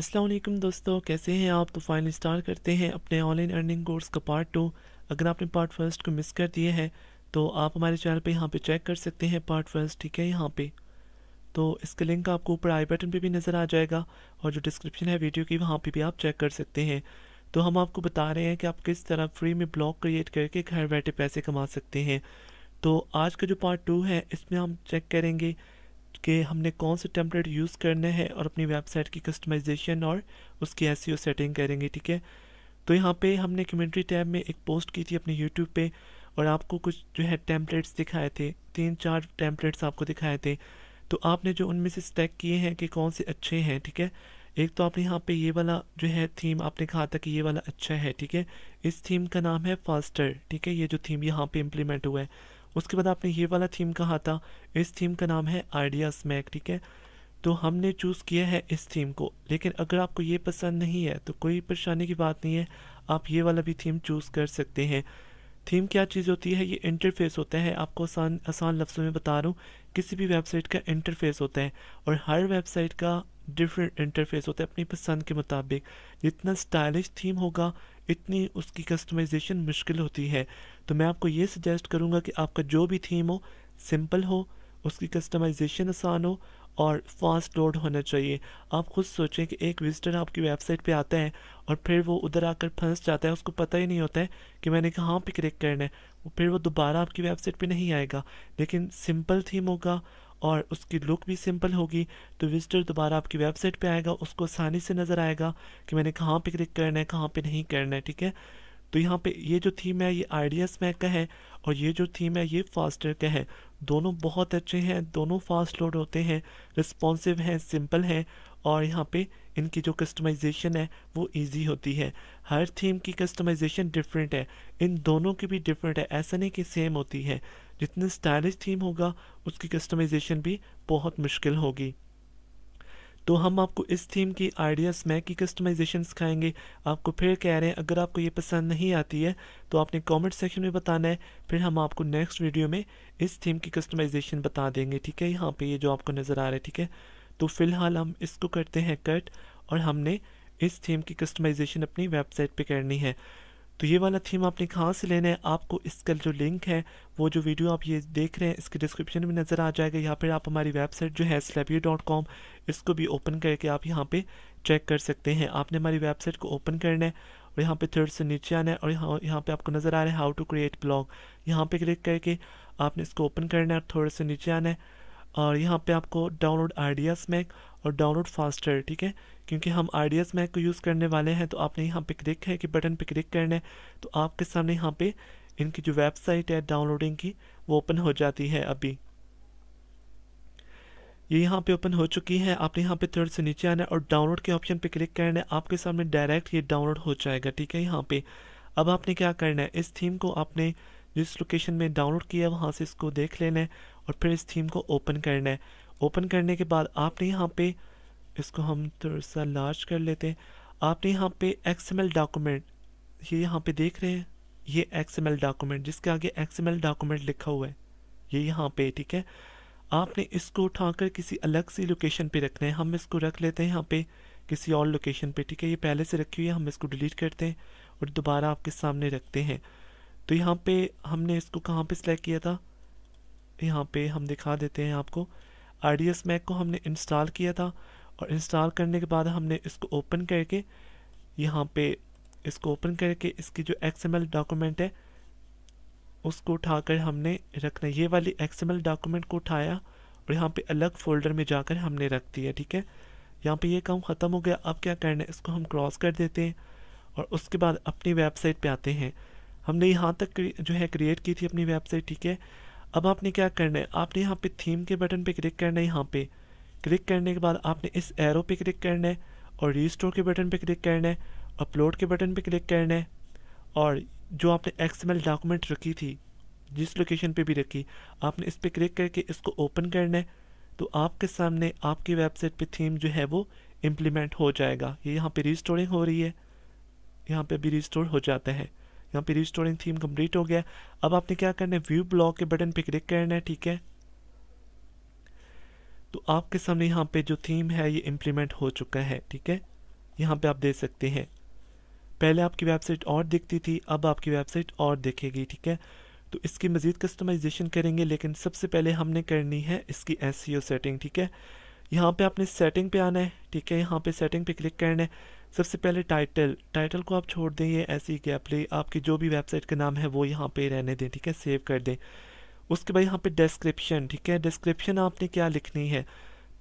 असलम दोस्तों कैसे हैं आप तो फाइनल स्टार्ट करते हैं अपने ऑनलाइन अर्निंग कोर्स का पार्ट टू अगर आपने पार्ट फर्स्ट को मिस कर दिया है तो आप हमारे चैनल पे यहाँ पे चेक कर सकते हैं पार्ट फर्स्ट ठीक है यहाँ पे तो इसका लिंक आपको ऊपर आई बटन पे भी नज़र आ जाएगा और जो डिस्क्रिप्शन है वीडियो की वहाँ पर भी आप चेक कर सकते हैं तो हम आपको बता रहे हैं कि आप किस तरह फ्री में ब्लॉग क्रिएट करके घर बैठे पैसे कमा सकते हैं तो आज का जो पार्ट टू है इसमें हम चेक करेंगे कि हमने कौन से टेम्पलेट यूज़ करने हैं और अपनी वेबसाइट की कस्टमाइजेशन और उसकी एस सेटिंग e करेंगे ठीक है तो यहाँ पे हमने कम्युनिटी टैब में एक पोस्ट की थी अपने यूट्यूब पे और आपको कुछ जो है टेम्पलेट्स दिखाए थे तीन चार टेम्पलेट्स आपको दिखाए थे तो आपने जो उनमें से स्टैक किए हैं कि कौन से अच्छे हैं ठीक है एक तो आपने यहाँ पे ये वाला जो है थीम आपने कहा था कि ये वाला अच्छा है ठीक है इस थीम का नाम है फास्टर ठीक है ये जो थीम यहाँ पर इम्प्लीमेंट हुआ है उसके बाद आपने ये वाला थीम कहा था इस थीम का नाम है आइडिया स्मैक ठीक है तो हमने चूज़ किया है इस थीम को लेकिन अगर आपको ये पसंद नहीं है तो कोई परेशानी की बात नहीं है आप ये वाला भी थीम चूज़ कर सकते हैं थीम क्या चीज़ होती है ये इंटरफेस होता है आपको आसान आसान लफ्ज़ों में बता रहा हूँ किसी भी वेबसाइट का इंटरफेस होता है और हर वेबसाइट का डिफरेंट इंटरफेस होता है अपनी पसंद के मुताबिक जितना स्टाइलिश थीम होगा इतनी उसकी कस्टमाइजेशन मुश्किल होती है तो मैं आपको ये सजेस्ट करूँगा कि आपका जो भी थीम हो सिंपल हो उसकी कस्टमाइजेशन आसान हो और फास्ट लोड होना चाहिए आप खुद सोचें कि एक विजिटर आपकी वेबसाइट पे आता है और फिर वो उधर आकर फंस जाता है उसको पता ही नहीं होता है कि मैंने कहाँ पे क्लिक करना है फिर वो दोबारा आपकी वेबसाइट पे नहीं आएगा लेकिन सिंपल थीम होगा और उसकी लुक भी सिंपल होगी तो विजिटर दोबारा आपकी वेबसाइट पे आएगा उसको आसानी से नज़र आएगा कि मैंने कहाँ पे क्लिक करना है कहाँ पे नहीं करना है ठीक है तो यहाँ पे ये जो थीम है ये आइडियाज़ मैक का है और ये जो थीम है ये फास्टर का है दोनों बहुत अच्छे हैं दोनों फास्ट लोड होते हैं रिस्पॉन्सिव हैं सिंपल हैं और यहाँ पर इनकी जो कस्टमाइजेशन है वो इजी होती है हर थीम की कस्टमाइजेशन डिफरेंट है इन दोनों की भी डिफरेंट है ऐसा नहीं कि सेम होती है जितने स्टाइलिश थीम होगा उसकी कस्टमाइजेशन भी बहुत मुश्किल होगी तो हम आपको इस थीम की आइडियाज़ में की कस्टमाइजेशन सिखाएंगे आपको फिर कह रहे हैं अगर आपको ये पसंद नहीं आती है तो आपने कमेंट सेक्शन में बताना है फिर हम आपको नेक्स्ट वीडियो में इस थीम की कस्टमाइजेशन बता देंगे ठीक है यहाँ पे ये जो आपको नज़र आ रहा है ठीक है तो फ़िलहाल हम इसको करते हैं कट और हमने इस थीम की कस्टमाइजेशन अपनी वेबसाइट पर करनी है तो ये वाला थीम आपने कहाँ से लेना है आपको इसका जो लिंक है वो जो वीडियो आप ये देख रहे हैं इसके डिस्क्रिप्शन में नज़र आ जाएगा यहाँ पर आप हमारी वेबसाइट जो है स्लेबी डॉट कॉम इसको भी ओपन करके आप यहाँ पर चेक कर सकते हैं आपने हमारी वेबसाइट को ओपन करना है और यहाँ पे थर्ड से नीचे आना है और यहाँ यहाँ पर आपको नज़र आ रहा है हाउ टू क्रिएट ब्लॉग यहाँ पर क्लिक करके आपने इसको ओपन करना है और थोड़े से नीचे आना है और यहाँ पे आपको डाउनलोड आइडियाज़ मैक और डाउनलोड फास्टर ठीक है क्योंकि हम आइडियाज़ मैक को यूज़ करने वाले हैं तो आपने यहाँ पे क्लिक है कि बटन पे क्लिक करना है तो आपके सामने यहाँ पे इनकी जो वेबसाइट है डाउनलोडिंग की वो ओपन हो जाती है अभी ये यहाँ पे ओपन हो चुकी है आपने यहाँ पे थोड़े से नीचे आना है और डाउनलोड के ऑप्शन पे क्लिक करना है आपके सामने डायरेक्ट ये डाउनलोड हो जाएगा ठीक है यहाँ पे अब आपने क्या करना है इस थीम को आपने जिस लोकेशन में डाउनलोड किया वहाँ से इसको देख लेना है और फिर इस थीम को ओपन करना है ओपन करने के बाद आपने यहाँ पे इसको हम थोड़ा सा लार्ज कर लेते हैं आपने यहाँ पे एक्सएमएल डॉक्यूमेंट ये यहाँ पे देख रहे हैं ये एक्सएमएल डॉक्यूमेंट जिसके आगे एक्सएमएल डॉक्यूमेंट लिखा हुआ है ये यहाँ पे ठीक है आपने इसको उठाकर किसी अलग सी लोकेशन पे रखना है हम इसको रख लेते हैं यहाँ पे किसी और लोकेशन पे ठीक है ये पहले से रखी हुई है हम इसको डिलीट करते हैं और दोबारा आपके सामने रखते हैं तो यहाँ पे हमने इसको कहाँ पे सिलेक्ट किया था यहाँ पे हम दिखा देते हैं आपको आर डी एस मैक को हमने इंस्टॉल किया था और इंस्टॉल करने के बाद हमने इसको ओपन करके यहाँ पे इसको ओपन करके इसकी जो एक्स एम एल डॉक्यूमेंट है उसको उठाकर हमने रखना ये वाली एक्स एम एल डॉक्यूमेंट को उठाया और यहाँ पे अलग फोल्डर में जाकर हमने रख दिया ठीक है यहाँ पे ये काम ख़त्म हो गया अब क्या करना है इसको हम क्रॉस कर देते हैं और उसके बाद अपनी वेबसाइट पर आते हैं हमने यहाँ तक जो है क्रिएट की थी अपनी वेबसाइट ठीक है अब आपने क्या करना है आपने यहाँ पे थीम के बटन पे क्लिक करना है यहाँ पे क्लिक करने के बाद आपने इस एरो पे क्लिक करना है और रीस्टोर के बटन पे क्लिक करना है अपलोड के बटन पे क्लिक करना है और जो आपने एक्सएमएल डॉक्यूमेंट रखी थी जिस लोकेशन पे भी रखी आपने इस पर क्लिक करके इसको ओपन करना है तो आपके सामने आपकी वेबसाइट पर थीम जो है वो इम्प्लीमेंट हो जाएगा ये यहाँ पर रीस्टोरिंग हो रही है यहाँ पर भी रिस्टोर हो जाता है यहाँ पे रिस्टोरिंग थीम कंप्लीट हो गया अब आपने क्या करना है व्यू ब्लॉक के बटन पे क्लिक करना है ठीक है तो आपके सामने यहाँ पे जो थीम है ये इम्प्लीमेंट हो चुका है ठीक है यहाँ पे आप देख सकते हैं पहले आपकी वेबसाइट और दिखती थी अब आपकी वेबसाइट और दिखेगी ठीक है तो इसकी मज़ीद कस्टमाइजेशन करेंगे लेकिन सबसे पहले हमने करनी है इसकी एस सेटिंग e ठीक है यहाँ पे आपने सेटिंग पे आना है ठीक है यहाँ पे सेटिंग पे क्लिक करना है सबसे पहले टाइटल टाइटल को आप छोड़ दें ये ऐसी गैप क्या आपकी जो भी वेबसाइट का नाम है वो यहाँ पे रहने दें ठीक है सेव कर दें उसके बाद यहाँ पे डिस्क्रिप्शन ठीक है डिस्क्रिप्शन आपने क्या लिखनी है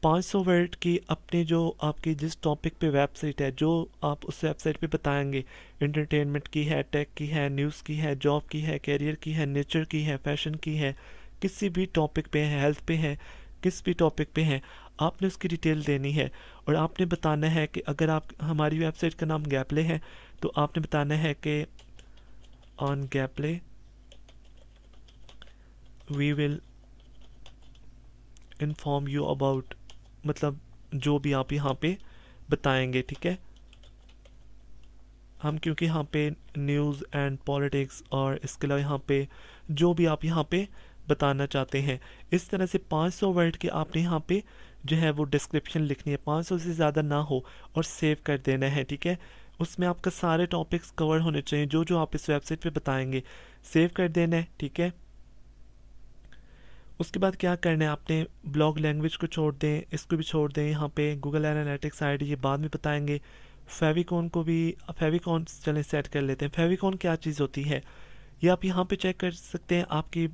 500 वर्ड की अपने जो आपकी जिस टॉपिक पे वेबसाइट है जो आप उस वेबसाइट पे बताएंगे इंटरटेनमेंट की है टेक की है न्यूज़ की है जॉब की है कैरियर की है नेचर की है फैशन की है किसी भी टॉपिक पे है हेल्थ पे है किस भी टॉपिक पे है आपने उसकी डिटेल देनी है और आपने बताना है कि अगर आप हमारी वेबसाइट का नाम गैपले है तो आपने बताना है कि ऑन गैपले we will inform you about मतलब जो भी आप यहाँ पे बताएंगे ठीक है हम क्योंकि यहाँ पे न्यूज़ एंड पॉलिटिक्स और इसके अलावा यहाँ पे जो भी आप यहाँ पे बताना चाहते हैं इस तरह से 500 वर्ड के आपने यहाँ पे जो है वो डिस्क्रिप्शन लिखनी है पाँच सौ से ज़्यादा ना हो और सेव कर देना है ठीक है उसमें आपका सारे टॉपिक्स कवर होने चाहिए जो जो आप इस वेबसाइट पे बताएंगे सेव कर देना है ठीक है उसके बाद क्या करना है आपने ब्लॉग लैंग्वेज को छोड़ दें इसको भी छोड़ दें यहाँ पे गूगल एनालिटिक्स आईडी ये बाद में बताएंगे फेविकॉन को भी फेविकॉन चलें सेट कर लेते हैं फेविकॉन क्या चीज़ होती है ये आप यहाँ पे चेक कर सकते हैं आपकी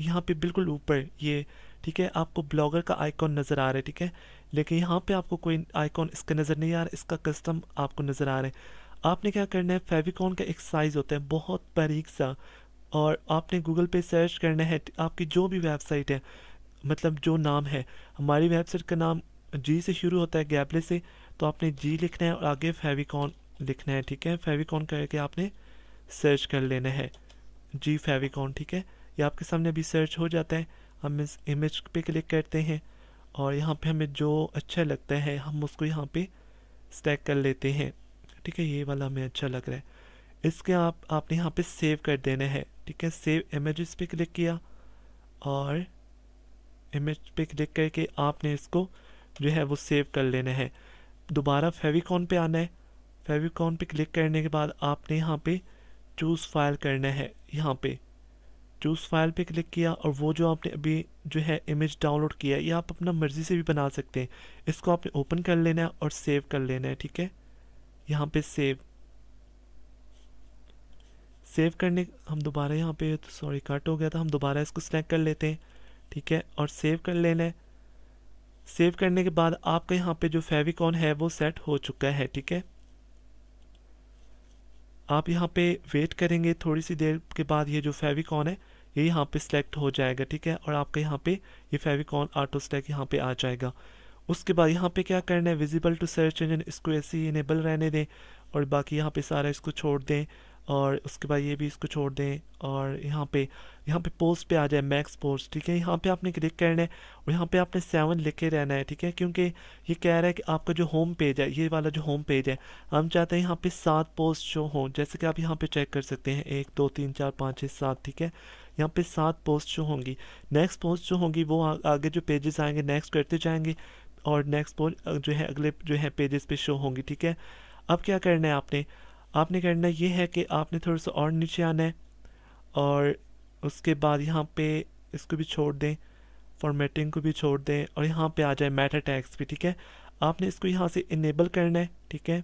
यहाँ पे बिल्कुल ऊपर ये ठीक है आपको ब्लॉगर का आइकॉन नज़र आ रहा है ठीक है लेकिन यहाँ पे आपको कोई आइकॉन इसका नज़र नहीं आ रहा इसका कस्टम आपको नज़र आ रहा है आपने क्या करना है फेविकॉन का एक साइज़ होता है बहुत बारीक सा और आपने गूगल पे सर्च करना है आपकी जो भी वेबसाइट है मतलब जो नाम है हमारी वेबसाइट का नाम जी से शुरू होता है गैबले से तो आपने जी लिखना है और आगे फेविकॉन लिखना है ठीक है फेविकॉन करके आपने सर्च कर लेना है जी फेविकॉन ठीक है ये आपके सामने अभी सर्च हो जाता है हम इस इमेज पे क्लिक करते हैं और यहाँ पे हमें जो अच्छा लगता है हम उसको यहाँ पे स्टैक कर लेते हैं ठीक है ये वाला हमें अच्छा लग रहा है इसके आप आपने यहाँ पे सेव कर देना है ठीक है सेव इमेज पे क्लिक किया और इमेज पे क्लिक करके आपने इसको जो है वो सेव कर लेना है दोबारा फेविकॉन पर आना है फेविकॉन पर क्लिक करने के बाद आपने यहाँ पर चूज़ फाइल करना है यहाँ पर चूज़ फाइल पे क्लिक किया और वो जो आपने अभी जो है इमेज डाउनलोड किया ये आप अपना मर्ज़ी से भी बना सकते हैं इसको आपने ओपन कर लेना है और सेव कर लेना है ठीक है यहाँ पे सेव सेव करने हम दोबारा यहाँ पे तो सॉरी कट हो गया था हम दोबारा इसको सेलेक्ट कर लेते हैं ठीक है और सेव कर लेना है सेव करने के बाद आपका यहाँ पे जो फेविकॉन है वो सेट हो चुका है ठीक है आप यहाँ पे वेट करेंगे थोड़ी सी देर के बाद ये जो फेविकॉन है ये यहाँ पे सिलेक्ट हो जाएगा ठीक है और आपका यहाँ पे ये फेविकॉन ऑटो स्टैक यहाँ पे आ जाएगा उसके बाद यहाँ पे क्या करना है विजिबल टू सर्च इंजन इसको ऐसे ही इनेबल रहने दें और बाकी यहाँ पे सारा इसको छोड़ दें और उसके बाद ये भी इसको छोड़ दें और यहाँ पे यहाँ पे पोस्ट पे आ जाए मैक्स पोस्ट ठीक है यहाँ पे आपने क्लिक करना है और यहाँ पे आपने सेवन लिखे रहना है ठीक है क्योंकि ये कह रहा है कि आपका जो होम पेज है ये वाला जो होम पेज है हम चाहते हैं यहाँ पे सात पोस्ट शो हों जैसे कि आप यहाँ पे चेक कर सकते हैं एक दो तीन चार पाँच छः सात ठीक है यहाँ पे सात पोस्ट शो होंगी नेक्स्ट पोस्ट जो होंगी वो आ, आगे जो पेजेस आएंगे नेक्स्ट करते जाएंगे और नेक्स्ट पोस्ट जो है अगले जो है पेजेस पे शो होंगी ठीक है अब क्या करना है आपने आपने करना ये है कि आपने थोड़ा सा और नीचे आना है और उसके बाद यहाँ पे इसको भी छोड़ दें फॉर्मेटिंग को भी छोड़ दें और यहाँ पे आ जाए मैटर टैक्स भी ठीक है आपने इसको यहाँ से इनेबल करना है ठीक है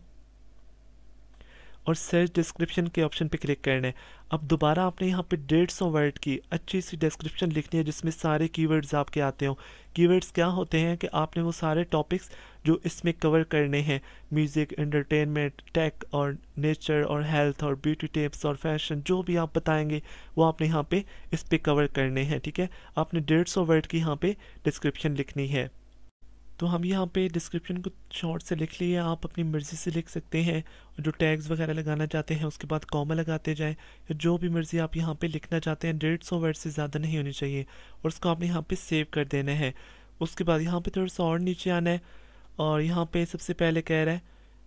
और सर्च डिस्क्रिप्शन के ऑप्शन पे क्लिक करना है अब दोबारा आपने यहाँ पे डेढ़ सौ वर्ड की अच्छी सी डिस्क्रिप्शन लिखनी है जिसमें सारे कीवर्ड्स आपके आते हों कीवर्ड्स क्या होते हैं कि आपने वो सारे टॉपिक्स जो इसमें कवर करने हैं म्यूज़िक एंटरटेनमेंट टेक और नेचर और हेल्थ और ब्यूटी टिप्स और फैशन जो भी आप बताएंगे वो आपने यहाँ पे इस पर कवर करने हैं ठीक है आपने डेढ़ सौ वर्ड की यहाँ पे डिस्क्रिप्शन लिखनी है तो हम यहाँ पे डिस्क्रिप्शन को शॉर्ट से लिख लिए आप अपनी मर्ज़ी से लिख सकते हैं जो टैग्स वगैरह लगाना चाहते हैं उसके बाद कॉमा लगाते जाएं जो भी मर्ज़ी आप यहाँ पे लिखना चाहते हैं डेढ़ सौ वर्ड से ज़्यादा नहीं होनी चाहिए और उसको आपने यहाँ पे सेव कर देना है उसके बाद यहाँ पे थोड़ा सा और नीचे आना है और यहाँ पर सबसे पहले कह रहा है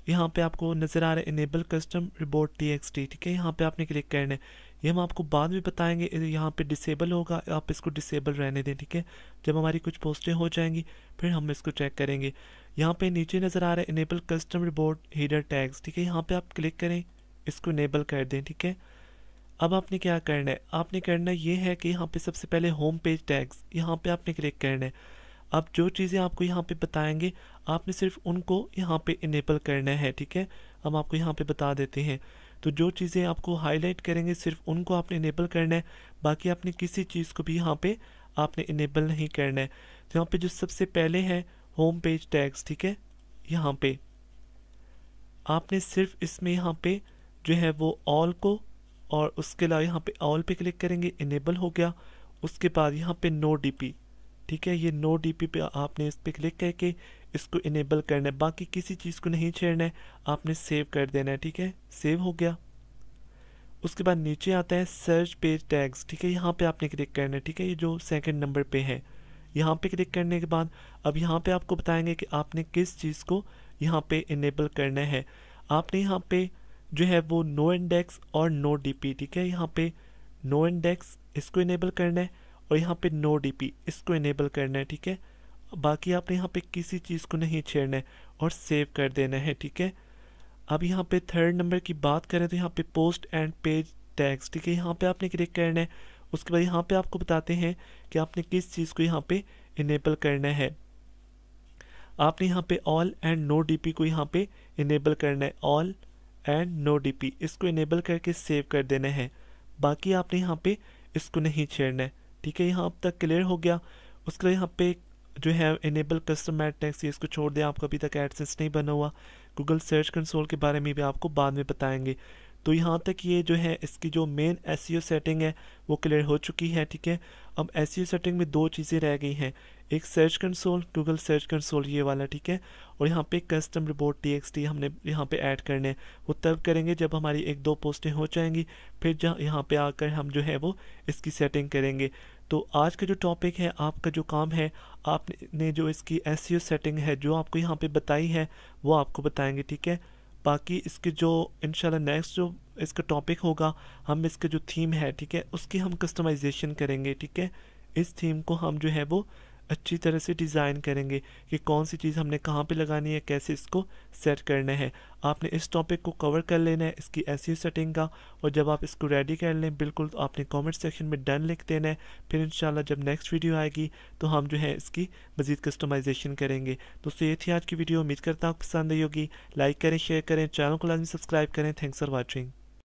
यहाँ पर आपको नज़र आ रहा है इनेबल कस्टम रिबोट टी ठीक है यहाँ पर आपने क्लिक करना है ये हम आपको बाद में बताएंगे यहाँ पे डिसेबल होगा आप इसको डिसेबल रहने दें ठीक है जब हमारी कुछ पोस्टें हो जाएंगी फिर हम इसको चेक करेंगे यहाँ पे नीचे नज़र आ रहा है enable custom report header tags ठीक है यहाँ पे आप क्लिक करें इसको इनेबल कर दें ठीक है अब आपने क्या करना है आपने करना ये है कि यहाँ पर सबसे पहले होम पेज टैग्स यहाँ पर आपने क्लिक करना है अब जो चीज़ें आपको यहाँ पर बताएँगे आपने सिर्फ उनको यहाँ पर इनेबल करना है ठीक है हम आपको यहाँ पर बता देते हैं तो जो चीज़ें आपको हाईलाइट करेंगे सिर्फ उनको आपने इनेबल करना है बाकी आपने किसी चीज़ को भी यहाँ पे आपने इनेबल नहीं करना है तो यहाँ पे जो सबसे पहले है होम पेज टैग्स ठीक है यहाँ पे आपने सिर्फ इसमें यहाँ पे जो है वो ऑल को और उसके अलावा यहाँ पे ऑल पे क्लिक करेंगे इनेबल हो गया उसके बाद यहाँ पे नो डी ठीक है ये नो डी पे आपने इस पर क्लिक करके इसको इनेबल करना है बाकी किसी चीज़ को नहीं छेड़ना है आपने सेव कर देना है ठीक है सेव हो गया उसके बाद नीचे आता है सर्च पेज टैग्स ठीक है यहाँ पे आपने क्लिक करना है ठीक है ये जो सेकंड नंबर पे है यहाँ पे क्लिक करने के बाद अब यहाँ पे आपको बताएंगे कि आपने किस चीज़ को यहाँ पे इनेबल करना है आपने यहाँ पे जो है वो नो इंडेक्स और नो डीपी ठीक है यहाँ पे नो इंडेक्स इसको इनेबल करना है और यहाँ पे नो डी इसको इनेबल करना है ठीक है बाकी आपने यहाँ पे किसी चीज़ को नहीं छेड़ना है और सेव कर देना है ठीक है अब यहाँ पे थर्ड नंबर की बात करें तो यहाँ पे पोस्ट एंड पेज टैग्स ठीक है यहाँ पे आपने क्लिक करना है उसके बाद यहाँ पे आपको बताते हैं कि आपने किस चीज़ को यहाँ पे इनेबल करना है आपने यहाँ पे ऑल एंड नो डीपी को यहाँ पे इनेबल करना है ऑल एंड नो डीपी इसको इनेबल करके सेव कर देना है बाकी आपने यहाँ पे इसको नहीं छेड़ना है ठीक है यहाँ अब तक क्लियर हो गया उसके बाद यहाँ पे जो है इनेबल कस्टम एड टैक्स ये इसको छोड़ दें आपका अभी तक एडसेंस नहीं बना हुआ गूगल सर्च कंसोल के बारे में भी आपको बाद में बताएंगे तो यहाँ तक ये जो है इसकी जो मेन एस सेटिंग है वो क्लियर हो चुकी है ठीक है अब एस सेटिंग e में दो चीज़ें रह गई हैं एक search console Google search console ये वाला ठीक है और यहाँ पे कस्टम रिपोर्ट टी हमने यहाँ पे ऐड करने हैं वो तब करेंगे जब हमारी एक दो पोस्टें हो जाएंगी फिर जहाँ यहाँ पर आकर हम जो है वो इसकी सेटिंग करेंगे तो आज का जो टॉपिक है आपका जो काम है आपने जो इसकी एस सेटिंग e है जो आपको यहाँ पे बताई है वो आपको बताएंगे ठीक है बाकी इसके जो इनशाला नेक्स्ट जो इसका टॉपिक होगा हम इसका जो थीम है ठीक है उसकी हम कस्टमाइजेशन करेंगे ठीक है इस थीम को हम जो है वो अच्छी तरह से डिज़ाइन करेंगे कि कौन सी चीज़ हमने कहाँ पे लगानी है कैसे इसको सेट करना है आपने इस टॉपिक को कवर कर लेना है इसकी ऐसी सेटिंग का और जब आप इसको रेडी कर लें बिल्कुल तो आपने कमेंट सेक्शन में डन लिख देना है फिर इंशाल्लाह जब नेक्स्ट वीडियो आएगी तो हम जो है इसकी मज़ीद कस्टमाइजेशन करेंगे दोस्तों ये थी आज की वीडियो उम्मीद करता हूँ पसंद आई होगी लाइक करें शेयर करें चैनल को लाजमी सब्सक्राइब करें थैंक्स फॉर वॉचिंग